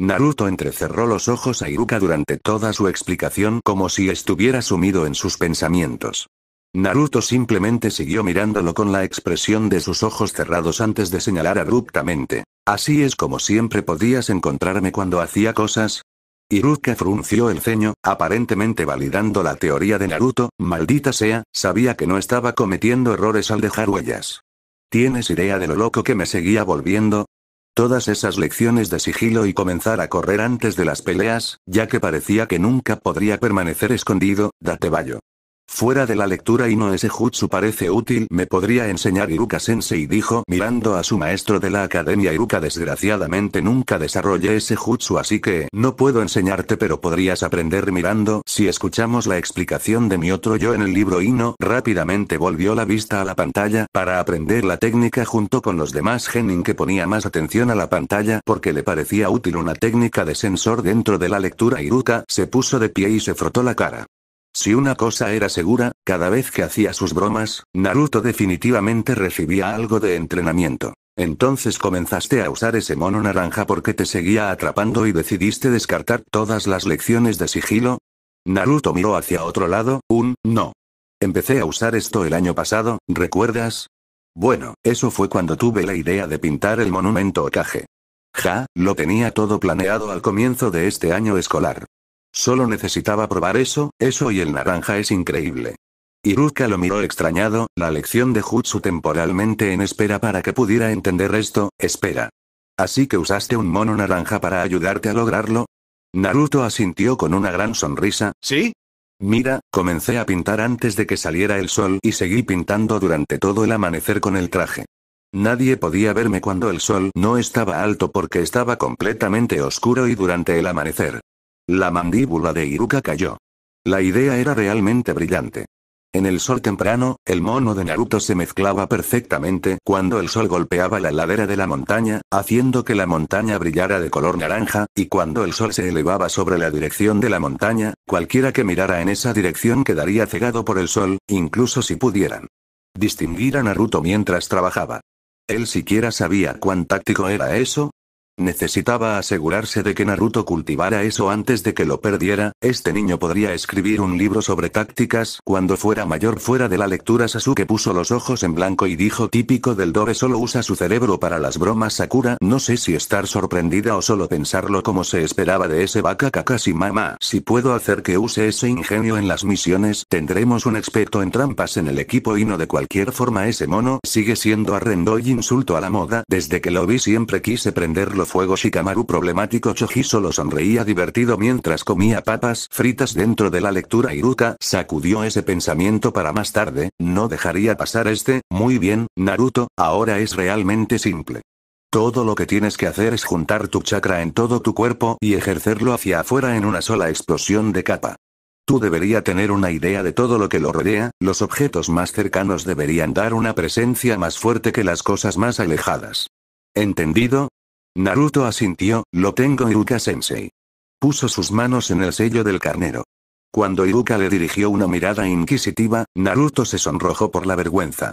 Naruto entrecerró los ojos a Iruka durante toda su explicación como si estuviera sumido en sus pensamientos. Naruto simplemente siguió mirándolo con la expresión de sus ojos cerrados antes de señalar abruptamente. Así es como siempre podías encontrarme cuando hacía cosas. Iruka frunció el ceño, aparentemente validando la teoría de Naruto, maldita sea, sabía que no estaba cometiendo errores al dejar huellas. ¿Tienes idea de lo loco que me seguía volviendo? Todas esas lecciones de sigilo y comenzar a correr antes de las peleas, ya que parecía que nunca podría permanecer escondido, date vallo. Fuera de la lectura y no ese jutsu parece útil, me podría enseñar Iruka Sensei dijo mirando a su maestro de la academia Iruka desgraciadamente nunca desarrollé ese jutsu así que no puedo enseñarte pero podrías aprender mirando si escuchamos la explicación de mi otro yo en el libro Ino, rápidamente volvió la vista a la pantalla para aprender la técnica junto con los demás genin que ponía más atención a la pantalla porque le parecía útil una técnica de sensor dentro de la lectura Iruka se puso de pie y se frotó la cara. Si una cosa era segura, cada vez que hacía sus bromas, Naruto definitivamente recibía algo de entrenamiento. Entonces comenzaste a usar ese mono naranja porque te seguía atrapando y decidiste descartar todas las lecciones de sigilo. Naruto miró hacia otro lado, un no. Empecé a usar esto el año pasado, ¿recuerdas? Bueno, eso fue cuando tuve la idea de pintar el monumento Okage. Ja, lo tenía todo planeado al comienzo de este año escolar. Solo necesitaba probar eso, eso y el naranja es increíble. Iruka lo miró extrañado, la lección de Jutsu temporalmente en espera para que pudiera entender esto, espera. Así que usaste un mono naranja para ayudarte a lograrlo. Naruto asintió con una gran sonrisa, ¿sí? Mira, comencé a pintar antes de que saliera el sol y seguí pintando durante todo el amanecer con el traje. Nadie podía verme cuando el sol no estaba alto porque estaba completamente oscuro y durante el amanecer. La mandíbula de Iruka cayó. La idea era realmente brillante. En el sol temprano, el mono de Naruto se mezclaba perfectamente cuando el sol golpeaba la ladera de la montaña, haciendo que la montaña brillara de color naranja, y cuando el sol se elevaba sobre la dirección de la montaña, cualquiera que mirara en esa dirección quedaría cegado por el sol, incluso si pudieran distinguir a Naruto mientras trabajaba. Él siquiera sabía cuán táctico era eso, Necesitaba asegurarse de que Naruto cultivara eso antes de que lo perdiera, este niño podría escribir un libro sobre tácticas cuando fuera mayor fuera de la lectura Sasuke puso los ojos en blanco y dijo típico del Dore solo usa su cerebro para las bromas Sakura no sé si estar sorprendida o solo pensarlo como se esperaba de ese vaca Kakashi mamá si puedo hacer que use ese ingenio en las misiones tendremos un experto en trampas en el equipo y no de cualquier forma ese mono sigue siendo arrendo y insulto a la moda desde que lo vi siempre quise prenderlo fuego Shikamaru problemático Choji solo sonreía divertido mientras comía papas fritas dentro de la lectura Iruka sacudió ese pensamiento para más tarde, no dejaría pasar este, muy bien, Naruto, ahora es realmente simple. Todo lo que tienes que hacer es juntar tu chakra en todo tu cuerpo y ejercerlo hacia afuera en una sola explosión de capa. Tú deberías tener una idea de todo lo que lo rodea, los objetos más cercanos deberían dar una presencia más fuerte que las cosas más alejadas. ¿Entendido? Naruto asintió, lo tengo Iruka-sensei. Puso sus manos en el sello del carnero. Cuando Iruka le dirigió una mirada inquisitiva, Naruto se sonrojó por la vergüenza.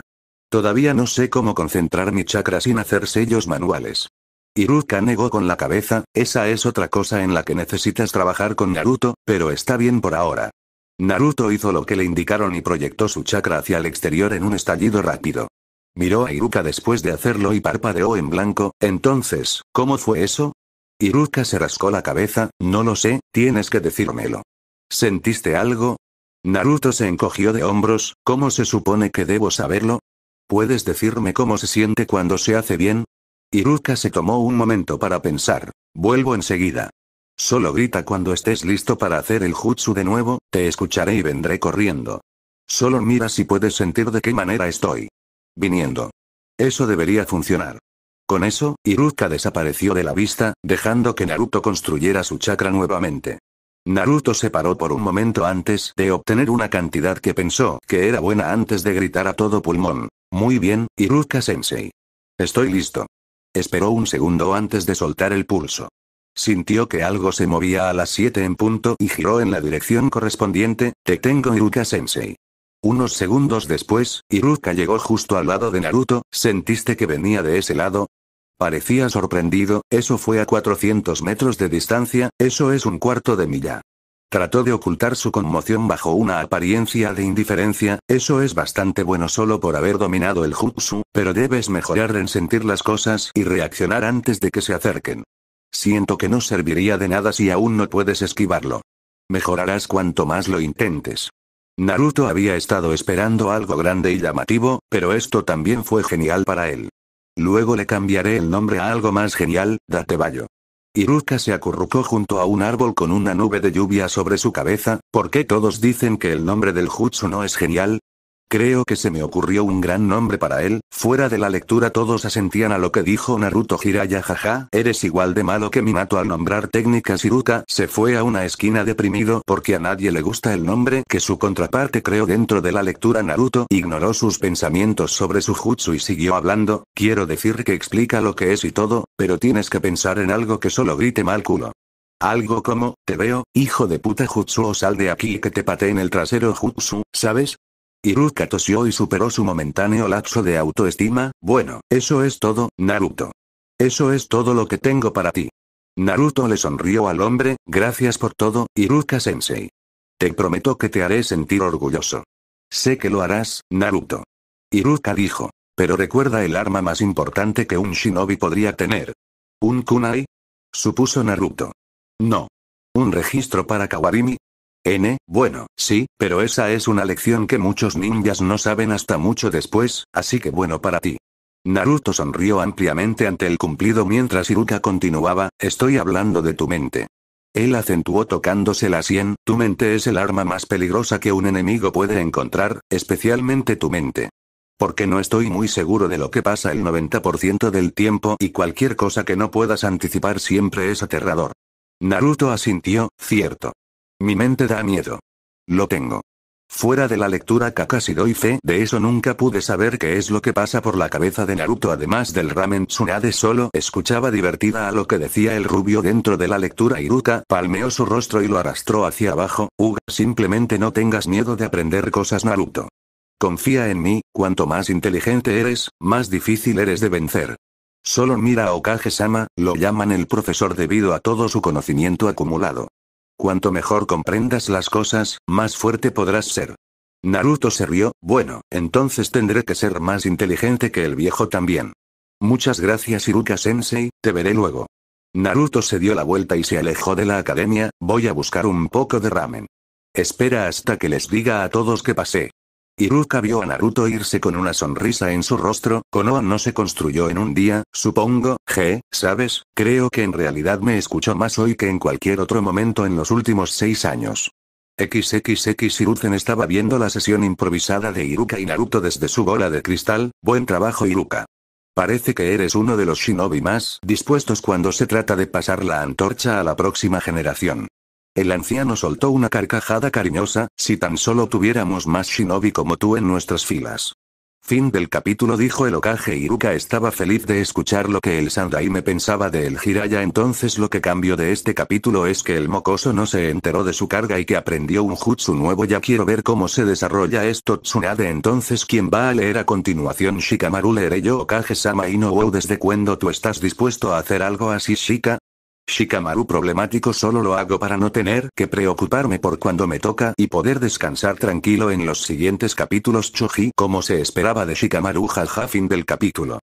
Todavía no sé cómo concentrar mi chakra sin hacer sellos manuales. Iruka negó con la cabeza, esa es otra cosa en la que necesitas trabajar con Naruto, pero está bien por ahora. Naruto hizo lo que le indicaron y proyectó su chakra hacia el exterior en un estallido rápido. Miró a Iruka después de hacerlo y parpadeó en blanco, entonces, ¿cómo fue eso? Iruka se rascó la cabeza, no lo sé, tienes que decírmelo. ¿Sentiste algo? Naruto se encogió de hombros, ¿cómo se supone que debo saberlo? ¿Puedes decirme cómo se siente cuando se hace bien? Iruka se tomó un momento para pensar. Vuelvo enseguida. Solo grita cuando estés listo para hacer el jutsu de nuevo, te escucharé y vendré corriendo. Solo mira si puedes sentir de qué manera estoy. Viniendo. Eso debería funcionar. Con eso, Iruka desapareció de la vista, dejando que Naruto construyera su chakra nuevamente. Naruto se paró por un momento antes de obtener una cantidad que pensó que era buena antes de gritar a todo pulmón. Muy bien, Iruka Sensei. Estoy listo. Esperó un segundo antes de soltar el pulso. Sintió que algo se movía a las 7 en punto y giró en la dirección correspondiente, te tengo Iruka Sensei. Unos segundos después, Iruka llegó justo al lado de Naruto, ¿sentiste que venía de ese lado? Parecía sorprendido, eso fue a 400 metros de distancia, eso es un cuarto de milla. Trató de ocultar su conmoción bajo una apariencia de indiferencia, eso es bastante bueno solo por haber dominado el jutsu, pero debes mejorar en sentir las cosas y reaccionar antes de que se acerquen. Siento que no serviría de nada si aún no puedes esquivarlo. Mejorarás cuanto más lo intentes. Naruto había estado esperando algo grande y llamativo, pero esto también fue genial para él. Luego le cambiaré el nombre a algo más genial, Datebayo. Iruka se acurrucó junto a un árbol con una nube de lluvia sobre su cabeza, ¿por qué todos dicen que el nombre del jutsu no es genial? Creo que se me ocurrió un gran nombre para él, fuera de la lectura todos asentían a lo que dijo Naruto hiraya jaja, eres igual de malo que Minato al nombrar técnicas. Shiruka, se fue a una esquina deprimido porque a nadie le gusta el nombre que su contraparte creó dentro de la lectura Naruto ignoró sus pensamientos sobre su jutsu y siguió hablando, quiero decir que explica lo que es y todo, pero tienes que pensar en algo que solo grite mal culo. Algo como, te veo, hijo de puta Jutsu o sal de aquí que te pateen el trasero Jutsu, ¿sabes? Iruka tosió y superó su momentáneo lapso de autoestima, bueno, eso es todo, Naruto. Eso es todo lo que tengo para ti. Naruto le sonrió al hombre, gracias por todo, Iruka-sensei. Te prometo que te haré sentir orgulloso. Sé que lo harás, Naruto. Iruka dijo. Pero recuerda el arma más importante que un shinobi podría tener. ¿Un kunai? Supuso Naruto. No. ¿Un registro para Kawarimi? N, bueno, sí, pero esa es una lección que muchos ninjas no saben hasta mucho después, así que bueno para ti. Naruto sonrió ampliamente ante el cumplido mientras Iruka continuaba, estoy hablando de tu mente. Él acentuó tocándose la sien, tu mente es el arma más peligrosa que un enemigo puede encontrar, especialmente tu mente. Porque no estoy muy seguro de lo que pasa el 90% del tiempo y cualquier cosa que no puedas anticipar siempre es aterrador. Naruto asintió, cierto. Mi mente da miedo. Lo tengo. Fuera de la lectura Kakashi doy fe de eso nunca pude saber qué es lo que pasa por la cabeza de Naruto además del ramen Tsunade solo escuchaba divertida a lo que decía el rubio dentro de la lectura Iruka palmeó su rostro y lo arrastró hacia abajo, Uga simplemente no tengas miedo de aprender cosas Naruto. Confía en mí, cuanto más inteligente eres, más difícil eres de vencer. Solo mira a Okage-sama, lo llaman el profesor debido a todo su conocimiento acumulado. Cuanto mejor comprendas las cosas, más fuerte podrás ser. Naruto se rió, bueno, entonces tendré que ser más inteligente que el viejo también. Muchas gracias Iruka-sensei, te veré luego. Naruto se dio la vuelta y se alejó de la academia, voy a buscar un poco de ramen. Espera hasta que les diga a todos que pasé. Iruka vio a Naruto irse con una sonrisa en su rostro, Konoha no se construyó en un día, supongo, je, ¿sabes? Creo que en realidad me escuchó más hoy que en cualquier otro momento en los últimos seis años. XXX Iruzen estaba viendo la sesión improvisada de Iruka y Naruto desde su bola de cristal, buen trabajo Iruka. Parece que eres uno de los shinobi más dispuestos cuando se trata de pasar la antorcha a la próxima generación. El anciano soltó una carcajada cariñosa, si tan solo tuviéramos más shinobi como tú en nuestras filas. Fin del capítulo dijo el Okage Iruka estaba feliz de escuchar lo que el sandai me pensaba de el Jiraya entonces lo que cambio de este capítulo es que el mocoso no se enteró de su carga y que aprendió un jutsu nuevo ya quiero ver cómo se desarrolla esto Tsunade entonces quien va a leer a continuación Shikamaru leeré yo Okage-sama y no desde cuándo tú estás dispuesto a hacer algo así Shika Shikamaru problemático solo lo hago para no tener que preocuparme por cuando me toca y poder descansar tranquilo en los siguientes capítulos Choji como se esperaba de Shikamaru jaja fin del capítulo.